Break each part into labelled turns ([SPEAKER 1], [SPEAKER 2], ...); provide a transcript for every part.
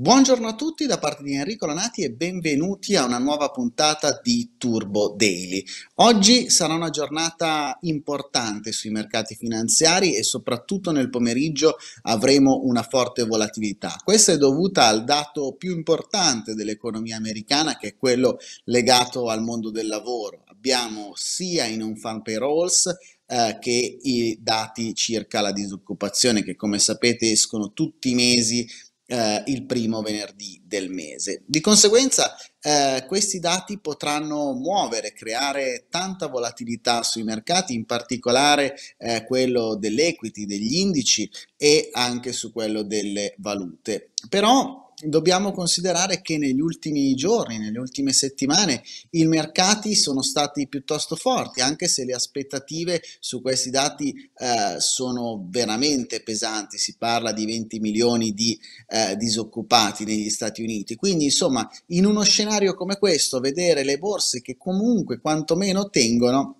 [SPEAKER 1] Buongiorno a tutti da parte di Enrico Lanati e benvenuti a una nuova puntata di Turbo Daily. Oggi sarà una giornata importante sui mercati finanziari e soprattutto nel pomeriggio avremo una forte volatilità. Questa è dovuta al dato più importante dell'economia americana che è quello legato al mondo del lavoro. Abbiamo sia i non fan payrolls eh, che i dati circa la disoccupazione che come sapete escono tutti i mesi eh, il primo venerdì del mese. Di conseguenza eh, questi dati potranno muovere, creare tanta volatilità sui mercati, in particolare eh, quello dell'equity, degli indici e anche su quello delle valute. Però dobbiamo considerare che negli ultimi giorni, nelle ultime settimane, i mercati sono stati piuttosto forti, anche se le aspettative su questi dati eh, sono veramente pesanti, si parla di 20 milioni di eh, disoccupati negli Stati Uniti. Quindi, insomma, in uno scenario come questo, vedere le borse che comunque quantomeno tengono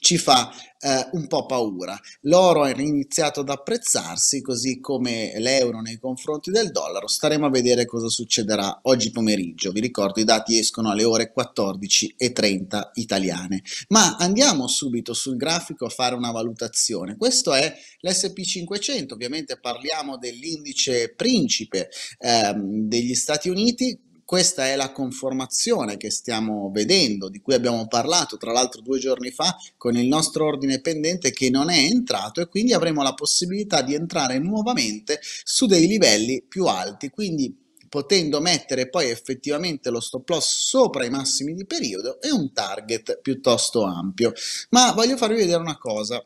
[SPEAKER 1] ci fa eh, un po' paura. L'oro è iniziato ad apprezzarsi, così come l'euro nei confronti del dollaro. Staremo a vedere cosa succederà oggi pomeriggio. Vi ricordo i dati escono alle ore 14.30 italiane. Ma andiamo subito sul grafico a fare una valutazione. Questo è l'SP500, ovviamente parliamo dell'indice principe ehm, degli Stati Uniti, questa è la conformazione che stiamo vedendo, di cui abbiamo parlato tra l'altro due giorni fa con il nostro ordine pendente che non è entrato e quindi avremo la possibilità di entrare nuovamente su dei livelli più alti, quindi potendo mettere poi effettivamente lo stop loss sopra i massimi di periodo e un target piuttosto ampio. Ma voglio farvi vedere una cosa,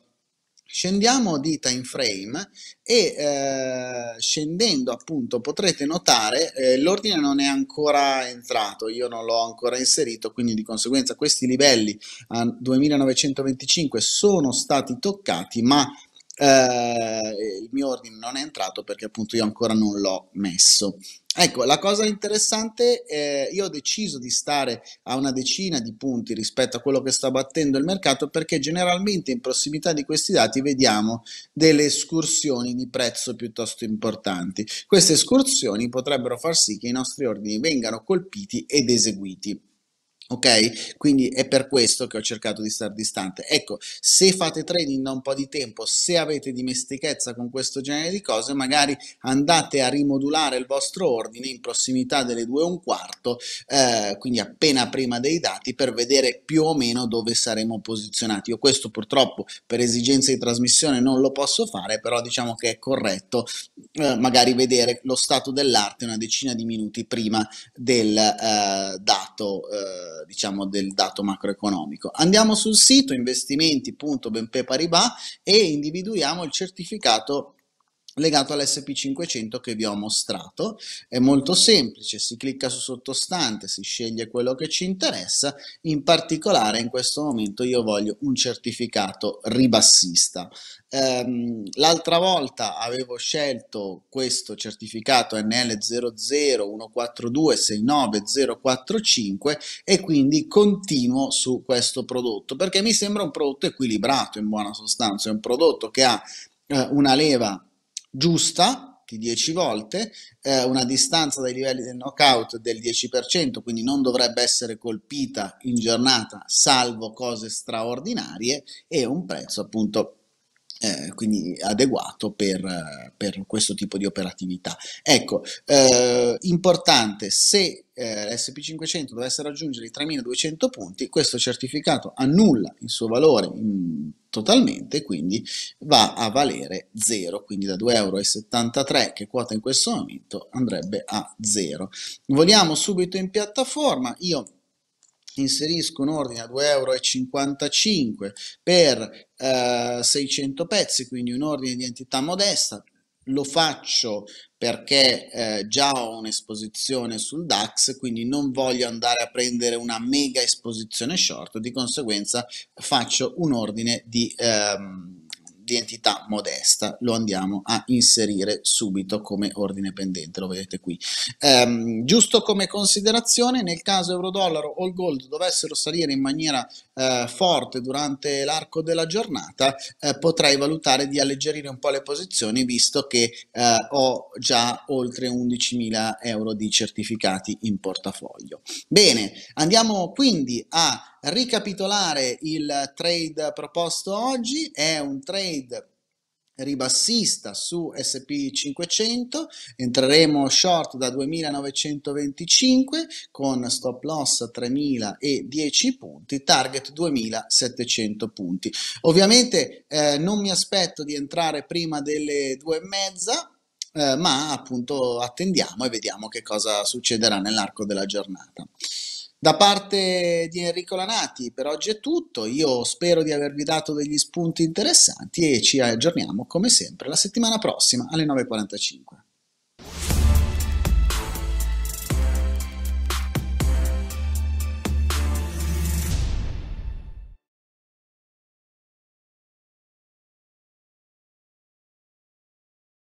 [SPEAKER 1] Scendiamo di time frame e eh, scendendo appunto potrete notare eh, l'ordine non è ancora entrato, io non l'ho ancora inserito, quindi di conseguenza questi livelli a 2925 sono stati toccati, ma eh, il mio ordine non è entrato perché appunto io ancora non l'ho messo. Ecco, la cosa interessante, eh, io ho deciso di stare a una decina di punti rispetto a quello che sta battendo il mercato perché generalmente in prossimità di questi dati vediamo delle escursioni di prezzo piuttosto importanti. Queste escursioni potrebbero far sì che i nostri ordini vengano colpiti ed eseguiti. Ok? Quindi è per questo che ho cercato di stare distante. Ecco, se fate trading da un po' di tempo, se avete dimestichezza con questo genere di cose, magari andate a rimodulare il vostro ordine in prossimità delle 2 e un quarto, eh, quindi appena prima dei dati, per vedere più o meno dove saremo posizionati. Io questo purtroppo per esigenze di trasmissione non lo posso fare, però diciamo che è corretto eh, magari vedere lo stato dell'arte una decina di minuti prima del eh, dato eh, diciamo del dato macroeconomico. Andiamo sul sito investimenti.benpeparibà e individuiamo il certificato legato all'SP500 che vi ho mostrato. È molto semplice, si clicca su sottostante, si sceglie quello che ci interessa, in particolare in questo momento io voglio un certificato ribassista. Ehm, L'altra volta avevo scelto questo certificato NL0014269045 e quindi continuo su questo prodotto perché mi sembra un prodotto equilibrato in buona sostanza, è un prodotto che ha eh, una leva giusta di 10 volte, eh, una distanza dai livelli del knockout del 10%, quindi non dovrebbe essere colpita in giornata salvo cose straordinarie e un prezzo appunto eh, quindi adeguato per, per, questo tipo di operatività. Ecco, eh, importante, se eh, SP500 dovesse raggiungere i 3200 punti, questo certificato annulla il suo valore in, mm, totalmente, quindi va a valere 0, quindi da 2,73 euro che quota in questo momento andrebbe a 0. Voliamo subito in piattaforma, io inserisco un ordine a 2,55 euro per eh, 600 pezzi, quindi un ordine di entità modesta, lo faccio perché eh, già ho un'esposizione sul DAX, quindi non voglio andare a prendere una mega esposizione short, di conseguenza faccio un ordine di... Ehm, di entità modesta lo andiamo a inserire subito come ordine pendente, lo vedete qui. Ehm, giusto come considerazione, nel caso euro-dollaro o gold dovessero salire in maniera eh, forte durante l'arco della giornata, eh, potrei valutare di alleggerire un po' le posizioni visto che eh, ho già oltre 11.000 euro di certificati in portafoglio. Bene, andiamo quindi a ricapitolare il trade proposto oggi, è un trade ribassista su SP500, entreremo short da 2925 con stop loss 3010 punti, target 2700 punti. Ovviamente eh, non mi aspetto di entrare prima delle due e mezza, eh, ma appunto attendiamo e vediamo che cosa succederà nell'arco della giornata. Da parte di Enrico Lanati per oggi è tutto, io spero di avervi dato degli spunti interessanti e ci aggiorniamo come sempre la settimana prossima alle 9.45.